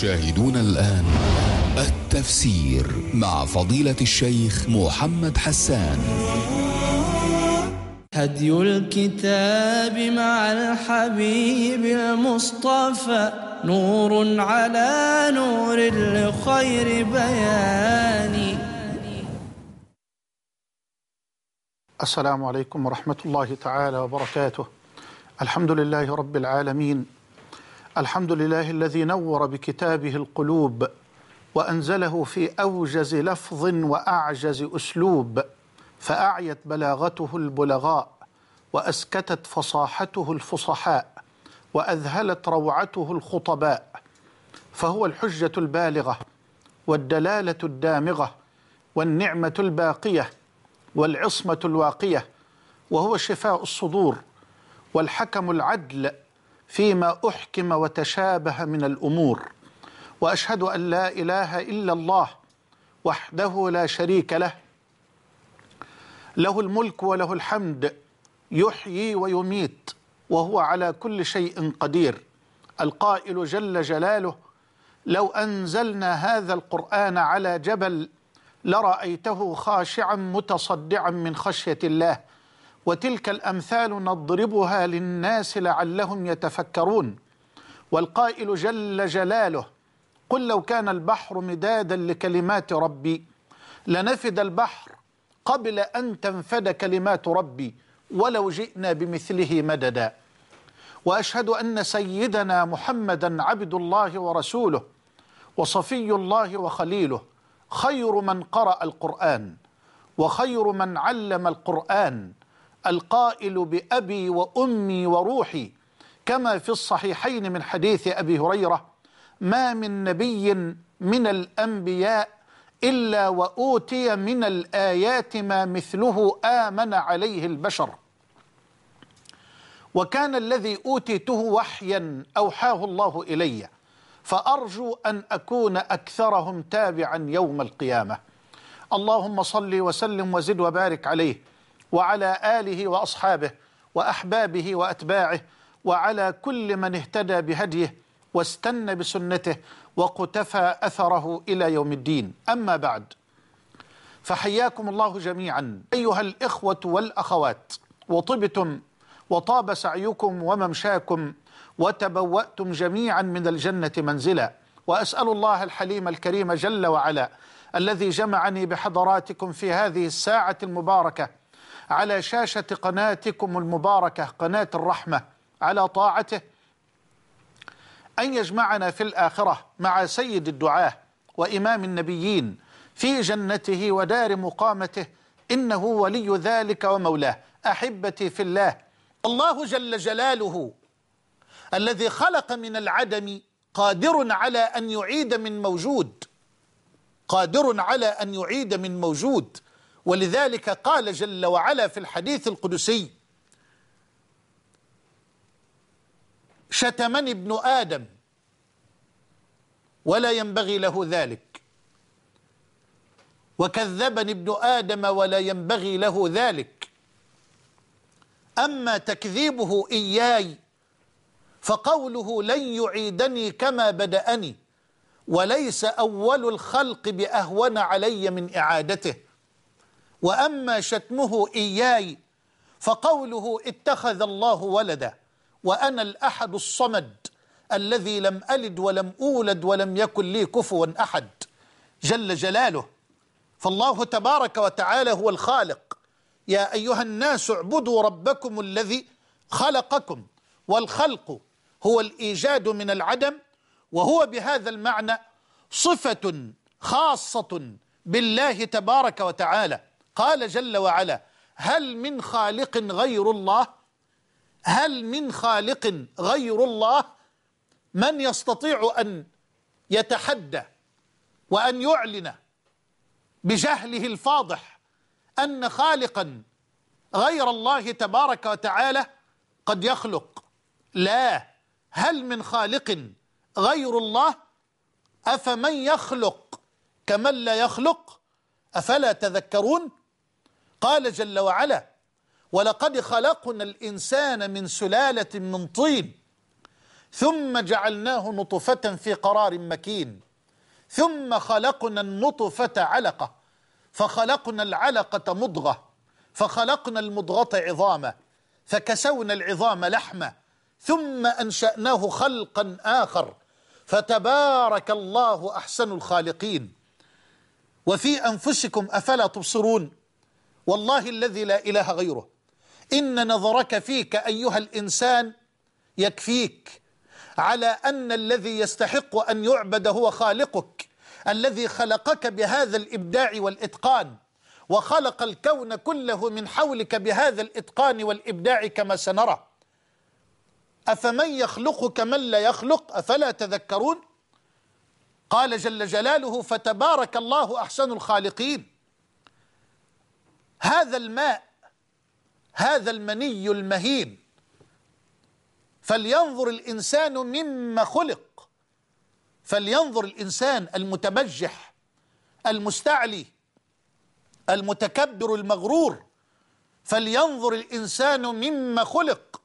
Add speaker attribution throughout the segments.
Speaker 1: تشاهدون الآن التفسير مع فضيلة الشيخ محمد حسان هدي الكتاب مع الحبيب المصطفى نور على نور لخير بيان السلام عليكم ورحمة الله تعالى وبركاته الحمد لله رب العالمين الحمد لله الذي نور بكتابه القلوب وانزله في اوجز لفظ واعجز اسلوب فاعيت بلاغته البلغاء واسكتت فصاحته الفصحاء واذهلت روعته الخطباء فهو الحجه البالغه والدلاله الدامغه والنعمه الباقيه والعصمه الواقيه وهو شفاء الصدور والحكم العدل فيما أحكم وتشابه من الأمور وأشهد أن لا إله إلا الله وحده لا شريك له له الملك وله الحمد يحيي ويميت وهو على كل شيء قدير القائل جل جلاله لو أنزلنا هذا القرآن على جبل لرأيته خاشعا متصدعا من خشية الله وتلك الأمثال نضربها للناس لعلهم يتفكرون والقائل جل جلاله قل لو كان البحر مدادا لكلمات ربي لنفد البحر قبل أن تنفد كلمات ربي ولو جئنا بمثله مددا وأشهد أن سيدنا محمدا عبد الله ورسوله وصفي الله وخليله خير من قرأ القرآن وخير من علم القرآن القائل بأبي وأمي وروحي كما في الصحيحين من حديث أبي هريرة ما من نبي من الأنبياء إلا وأوتي من الآيات ما مثله آمن عليه البشر وكان الذي أوتيته وحيا أوحاه الله إلي فأرجو أن أكون أكثرهم تابعا يوم القيامة اللهم صل وسلم وزد وبارك عليه وعلى آله وأصحابه وأحبابه وأتباعه وعلى كل من اهتدى بهديه واستنى بسنته وقتفى أثره إلى يوم الدين أما بعد فحياكم الله جميعا أيها الإخوة والأخوات وطبتم وطاب سعيكم وممشاكم وتبوأتم جميعا من الجنة منزلا وأسأل الله الحليم الكريم جل وعلا الذي جمعني بحضراتكم في هذه الساعة المباركة على شاشة قناتكم المباركة قناة الرحمة على طاعته أن يجمعنا في الآخرة مع سيد الدعاة وإمام النبيين في جنته ودار مقامته إنه ولي ذلك ومولاه أحبتي في الله الله جل جلاله الذي خلق من العدم قادر على أن يعيد من موجود قادر على أن يعيد من موجود ولذلك قال جل وعلا في الحديث القدسي شتمني ابن آدم ولا ينبغي له ذلك وكذبني ابن آدم ولا ينبغي له ذلك أما تكذيبه إياي فقوله لن يعيدني كما بدأني وليس أول الخلق بأهون علي من إعادته وأما شتمه إياي فقوله اتخذ الله ولدا وأنا الأحد الصمد الذي لم ألد ولم أولد ولم يكن لي كفوا أحد جل جلاله فالله تبارك وتعالى هو الخالق يا أيها الناس اعبدوا ربكم الذي خلقكم والخلق هو الإيجاد من العدم وهو بهذا المعنى صفة خاصة بالله تبارك وتعالى قال جل وعلا هل من خالق غير الله هل من خالق غير الله من يستطيع أن يتحدى وأن يعلن بجهله الفاضح أن خالقا غير الله تبارك وتعالى قد يخلق لا هل من خالق غير الله أفمن يخلق كمن لا يخلق أفلا تذكرون قال جل وعلا ولقد خلقنا الإنسان من سلالة من طين ثم جعلناه نطفة في قرار مكين ثم خلقنا النطفة علقة فخلقنا العلقة مضغة فخلقنا المضغة عظاما فكسونا العظام لحمة ثم أنشأناه خلقا آخر فتبارك الله أحسن الخالقين وفي أنفسكم أفلا تبصرون والله الذي لا إله غيره إن نظرك فيك أيها الإنسان يكفيك على أن الذي يستحق أن يعبد هو خالقك الذي خلقك بهذا الإبداع والإتقان وخلق الكون كله من حولك بهذا الإتقان والإبداع كما سنرى أفمن يخلق كمن لا يخلق أفلا تذكرون قال جل جلاله فتبارك الله أحسن الخالقين هذا الماء هذا المني المهين فلينظر الإنسان مما خلق فلينظر الإنسان المتبجح المستعلي المتكبر المغرور فلينظر الإنسان مما خلق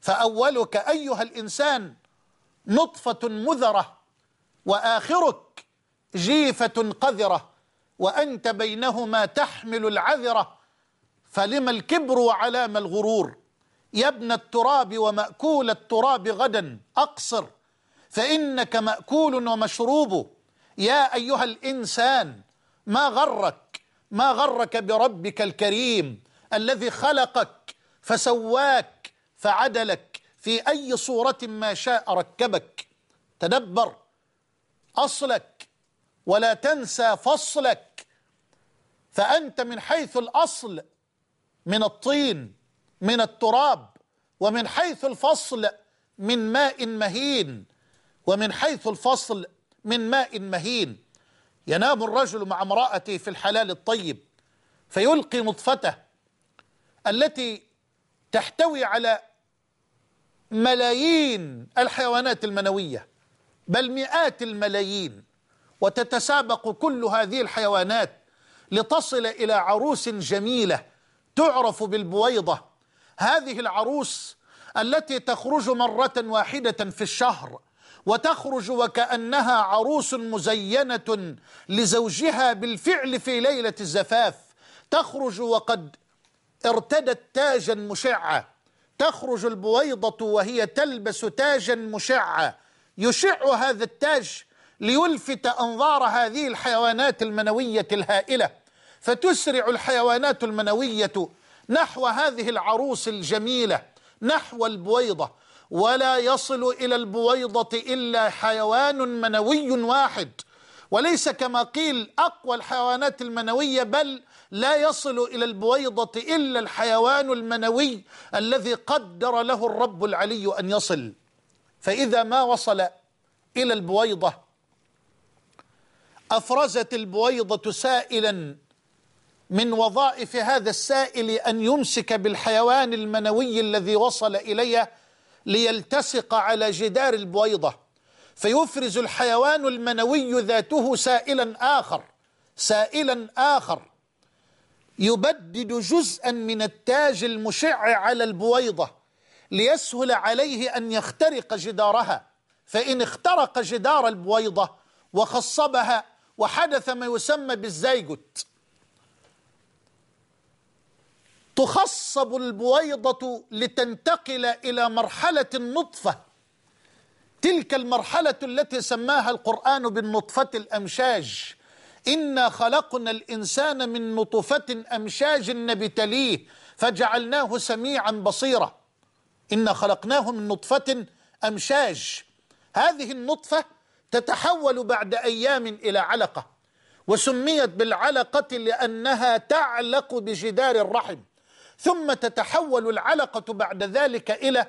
Speaker 1: فأولك أيها الإنسان نطفة مذرة وآخرك جيفة قذرة وأنت بينهما تحمل العذرة فلم الكبر وعلام الغرور يا ابن التراب ومأكول التراب غدا أقصر فإنك مأكول ومشروب يا أيها الإنسان ما غرك ما غرك بربك الكريم الذي خلقك فسواك فعدلك في أي صورة ما شاء ركبك تدبر أصلك ولا تنسى فصلك فأنت من حيث الأصل من الطين من التراب ومن حيث الفصل من ماء مهين ومن حيث الفصل من ماء مهين ينام الرجل مع امرأته في الحلال الطيب فيلقي نطفته التي تحتوي على ملايين الحيوانات المنوية بل مئات الملايين وتتسابق كل هذه الحيوانات لتصل إلى عروس جميلة تعرف بالبويضة هذه العروس التي تخرج مرة واحدة في الشهر وتخرج وكأنها عروس مزينة لزوجها بالفعل في ليلة الزفاف تخرج وقد ارتدت تاجا مشعة تخرج البويضة وهي تلبس تاجا مشعة يشع هذا التاج ليلفت أنظار هذه الحيوانات المنوية الهائلة فتسرع الحيوانات المنوية نحو هذه العروس الجميلة نحو البويضة ولا يصل إلى البويضة إلا حيوان منوي واحد وليس كما قيل أقوى الحيوانات المنوية بل لا يصل إلى البويضة إلا الحيوان المنوي الذي قدر له الرب العلي أن يصل فإذا ما وصل إلى البويضة أفرزت البويضة سائلا من وظائف هذا السائل أن يمسك بالحيوان المنوي الذي وصل إليه ليلتصق على جدار البويضة فيفرز الحيوان المنوي ذاته سائلا آخر سائلا آخر يبدد جزءا من التاج المشع على البويضة ليسهل عليه أن يخترق جدارها فإن اخترق جدار البويضة وخصبها وحدث ما يسمى بالزيجوت تخصب البويضة لتنتقل إلى مرحلة النطفة تلك المرحلة التي سماها القرآن بالنطفة الأمشاج إنا خلقنا الإنسان من نطفة أمشاج نبتليه فجعلناه سميعا بصيرا إنا خلقناه من نطفة أمشاج هذه النطفة تتحول بعد أيام إلى علقة وسميت بالعلقة لأنها تعلق بجدار الرحم ثم تتحول العلقة بعد ذلك إلى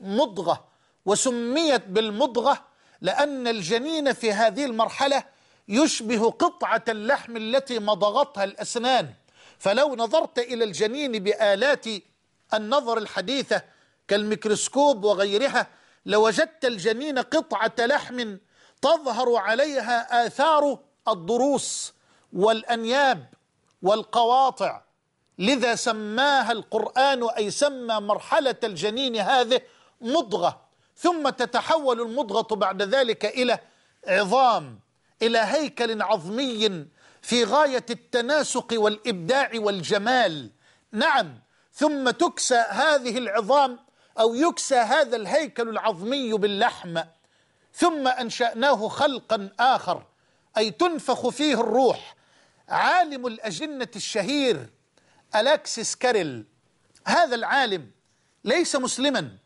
Speaker 1: مضغة وسميت بالمضغة لأن الجنين في هذه المرحلة يشبه قطعة اللحم التي مضغتها الأسنان فلو نظرت إلى الجنين بآلات النظر الحديثة كالميكروسكوب وغيرها لوجدت الجنين قطعة لحم تظهر عليها آثار الضروس والأنياب والقواطع لذا سماها القرآن أي سمى مرحلة الجنين هذه مضغة ثم تتحول المضغة بعد ذلك إلى عظام إلى هيكل عظمي في غاية التناسق والإبداع والجمال نعم ثم تكسى هذه العظام أو يكسى هذا الهيكل العظمي باللحم ثم أنشأناه خلقا آخر أي تنفخ فيه الروح عالم الأجنة الشهير ألاكسيس كاريل هذا العالم ليس مسلما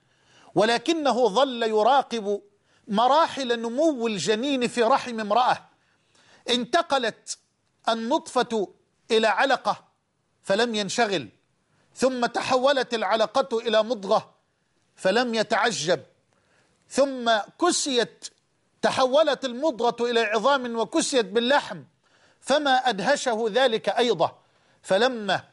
Speaker 1: ولكنه ظل يراقب مراحل نمو الجنين في رحم امرأة انتقلت النطفة إلى علقة فلم ينشغل ثم تحولت العلقة إلى مضغة فلم يتعجب ثم كسيت تحولت المضغة إلى عظام وكسيت باللحم فما أدهشه ذلك أيضا فلما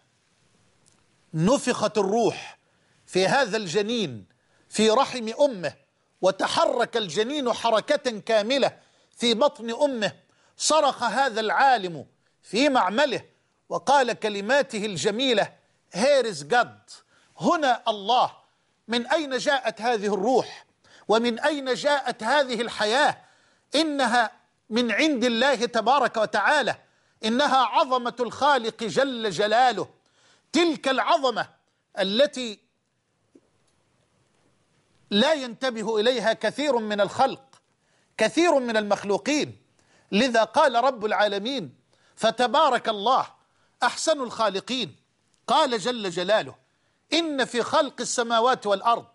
Speaker 1: نفخت الروح في هذا الجنين في رحم امه وتحرك الجنين حركه كامله في بطن امه صرخ هذا العالم في معمله وقال كلماته الجميله هيرز جاد هنا الله من اين جاءت هذه الروح ومن اين جاءت هذه الحياه انها من عند الله تبارك وتعالى انها عظمه الخالق جل جلاله تلك العظمة التي لا ينتبه إليها كثير من الخلق كثير من المخلوقين لذا قال رب العالمين فتبارك الله أحسن الخالقين قال جل جلاله إن في خلق السماوات والأرض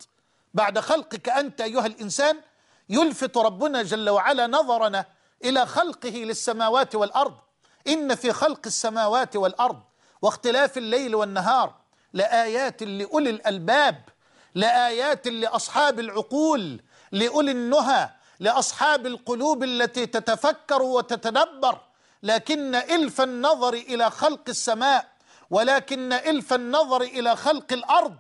Speaker 1: بعد خلقك أنت أيها الإنسان يلفت ربنا جل وعلا نظرنا إلى خلقه للسماوات والأرض إن في خلق السماوات والأرض واختلاف الليل والنهار لآيات لأولي الألباب لآيات لأصحاب العقول لأولي النهى لأصحاب القلوب التي تتفكر وتتدبر لكن إلف النظر إلى خلق السماء ولكن إلف النظر إلى خلق الأرض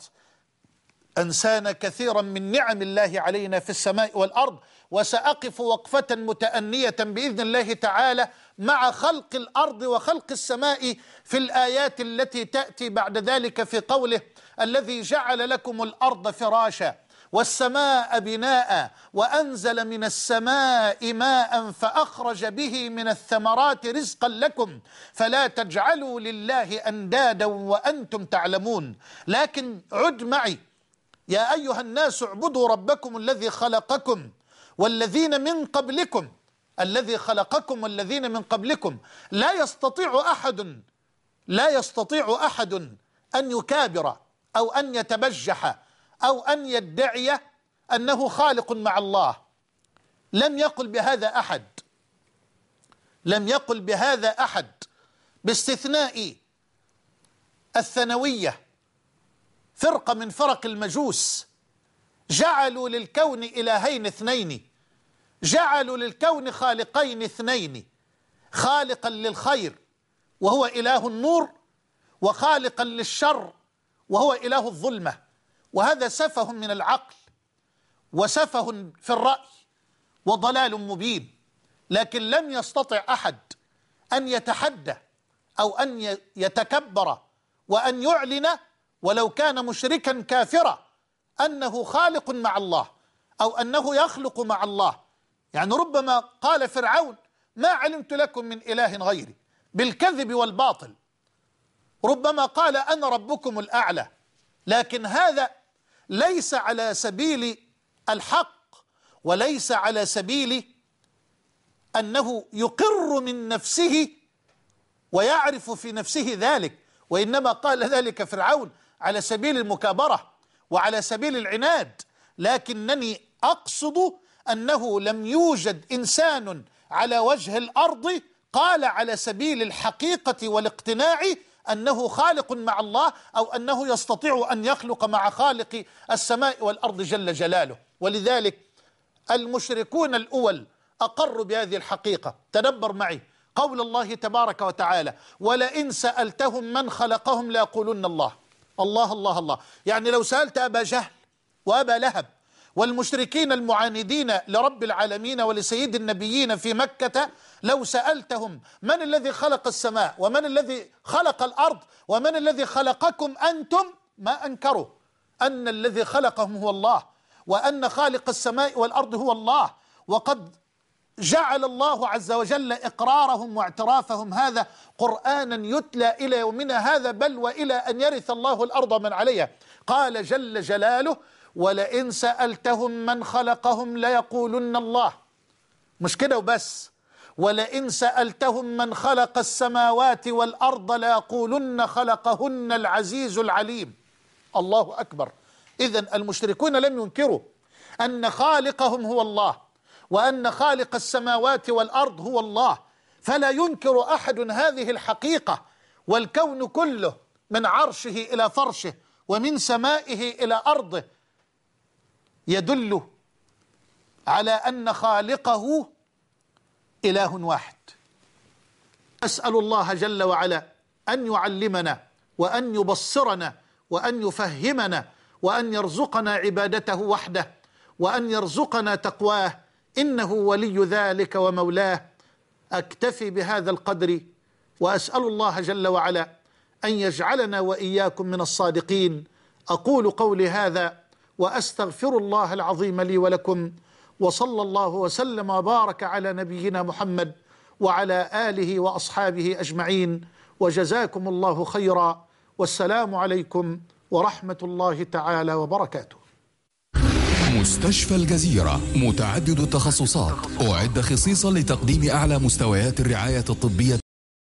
Speaker 1: أنسانا كثيرا من نعم الله علينا في السماء والأرض وسأقف وقفة متأنية بإذن الله تعالى مع خلق الأرض وخلق السماء في الآيات التي تأتي بعد ذلك في قوله الذي جعل لكم الأرض فراشا والسماء بناء وأنزل من السماء ماء فأخرج به من الثمرات رزقا لكم فلا تجعلوا لله أندادا وأنتم تعلمون لكن عد معي يا أيها الناس اعبدوا ربكم الذي خلقكم والذين من قبلكم الذي خلقكم والذين من قبلكم لا يستطيع أحد لا يستطيع أحد أن يكابر أو أن يتبجح أو أن يدعي أنه خالق مع الله لم يقل بهذا أحد لم يقل بهذا أحد باستثناء الثانوية فرقة من فرق المجوس جعلوا للكون إلهين اثنين جعلوا للكون خالقين اثنين خالقا للخير وهو إله النور وخالقا للشر وهو إله الظلمة وهذا سفه من العقل وسفه في الرأي وضلال مبين لكن لم يستطع أحد أن يتحدى أو أن يتكبر وأن يعلن ولو كان مشركا كافرا أنه خالق مع الله أو أنه يخلق مع الله يعني ربما قال فرعون ما علمت لكم من إله غيري بالكذب والباطل ربما قال أنا ربكم الأعلى لكن هذا ليس على سبيل الحق وليس على سبيل أنه يقر من نفسه ويعرف في نفسه ذلك وإنما قال ذلك فرعون على سبيل المكابرة وعلى سبيل العناد لكنني أقصد أنه لم يوجد إنسان على وجه الأرض قال على سبيل الحقيقة والاقتناع أنه خالق مع الله أو أنه يستطيع أن يخلق مع خالق السماء والأرض جل جلاله ولذلك المشركون الأول أقروا بهذه الحقيقة تدبر معي قول الله تبارك وتعالى ولئن سألتهم من خلقهم ليقولن الله الله الله الله يعني لو سألت أبا جهل وأبا لهب والمشركين المعاندين لرب العالمين ولسيد النبيين في مكة لو سألتهم من الذي خلق السماء ومن الذي خلق الأرض ومن الذي خلقكم أنتم ما أنكروا أن الذي خلقهم هو الله وأن خالق السماء والأرض هو الله وقد جعل الله عز وجل إقرارهم واعترافهم هذا قرآنا يتلى إلى يومنا هذا بل وإلى أن يرث الله الأرض من عليها قال جل جلاله ولئن سألتهم من خلقهم ليقولن الله مش كده وبس ولئن سألتهم من خلق السماوات والأرض ليقولن خلقهن العزيز العليم الله أكبر إذا المشركون لم ينكروا أن خالقهم هو الله وأن خالق السماوات والأرض هو الله فلا ينكر أحد هذه الحقيقة والكون كله من عرشه إلى فرشه ومن سمائه إلى أرضه يدل على أن خالقه إله واحد أسأل الله جل وعلا أن يعلمنا وأن يبصرنا وأن يفهمنا وأن يرزقنا عبادته وحده وأن يرزقنا تقواه إنه ولي ذلك ومولاه أكتفي بهذا القدر وأسأل الله جل وعلا أن يجعلنا وإياكم من الصادقين أقول قولي هذا وأستغفر الله العظيم لي ولكم وصلى الله وسلم وبارك على نبينا محمد وعلى آله وأصحابه أجمعين وجزاكم الله خيرا والسلام عليكم ورحمة الله تعالى وبركاته مستشفى الجزيرة متعدد التخصصات أعد خصيصا لتقديم أعلى مستويات الرعاية الطبية